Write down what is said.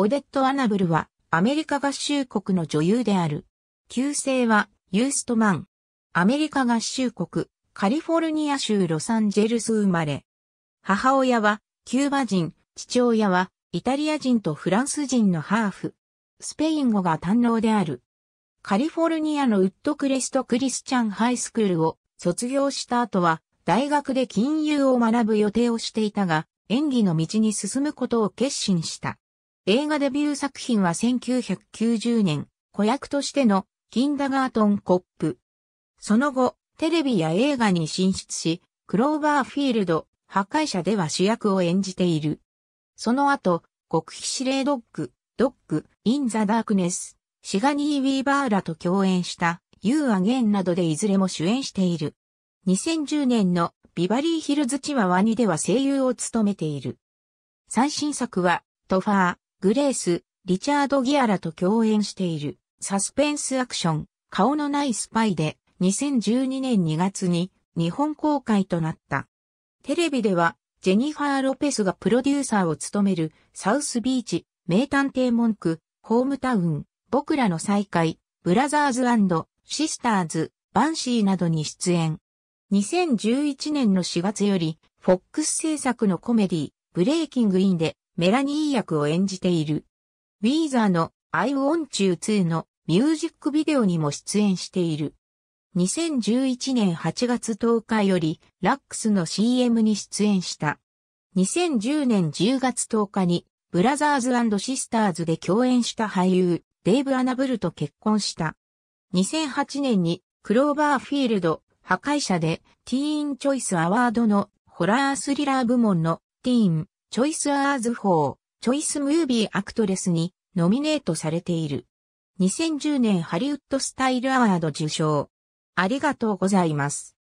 オデット・アナブルはアメリカ合衆国の女優である。旧姓はユーストマン。アメリカ合衆国カリフォルニア州ロサンゼルス生まれ。母親はキューバ人、父親はイタリア人とフランス人のハーフ。スペイン語が堪能である。カリフォルニアのウッドクレスト・クリスチャン・ハイスクールを卒業した後は大学で金融を学ぶ予定をしていたが演技の道に進むことを決心した。映画デビュー作品は1990年、子役としてのキンダガートンコップ。その後、テレビや映画に進出し、クローバーフィールド、破壊者では主役を演じている。その後、極秘指令ドッグ、ドッグ、インザダークネス、シガニー・ウィーバーラと共演した、ユー・アゲンなどでいずれも主演している。2010年のビバリーヒルズチワワニでは声優を務めている。最新作は、トファー、グレース、リチャード・ギアラと共演しているサスペンスアクション、顔のないスパイで2012年2月に日本公開となった。テレビではジェニファー・ロペスがプロデューサーを務めるサウスビーチ、名探偵文句、ホームタウン、僕らの再会、ブラザーズシスターズ、バンシーなどに出演。2011年の4月より、フォックス制作のコメディ、ブレイキングインでメラニー役を演じている。ウィーザーの I Want You 2のミュージックビデオにも出演している。2011年8月10日よりラックスの CM に出演した。2010年10月10日にブラザーズシスターズで共演した俳優デイブ・アナブルと結婚した。2008年にクローバーフィールド破壊者でティーンチョイスアワードのホラースリラー部門のティーンチョイスアーズ法、チョイスムービーアクトレスにノミネートされている。2010年ハリウッドスタイルアワード受賞。ありがとうございます。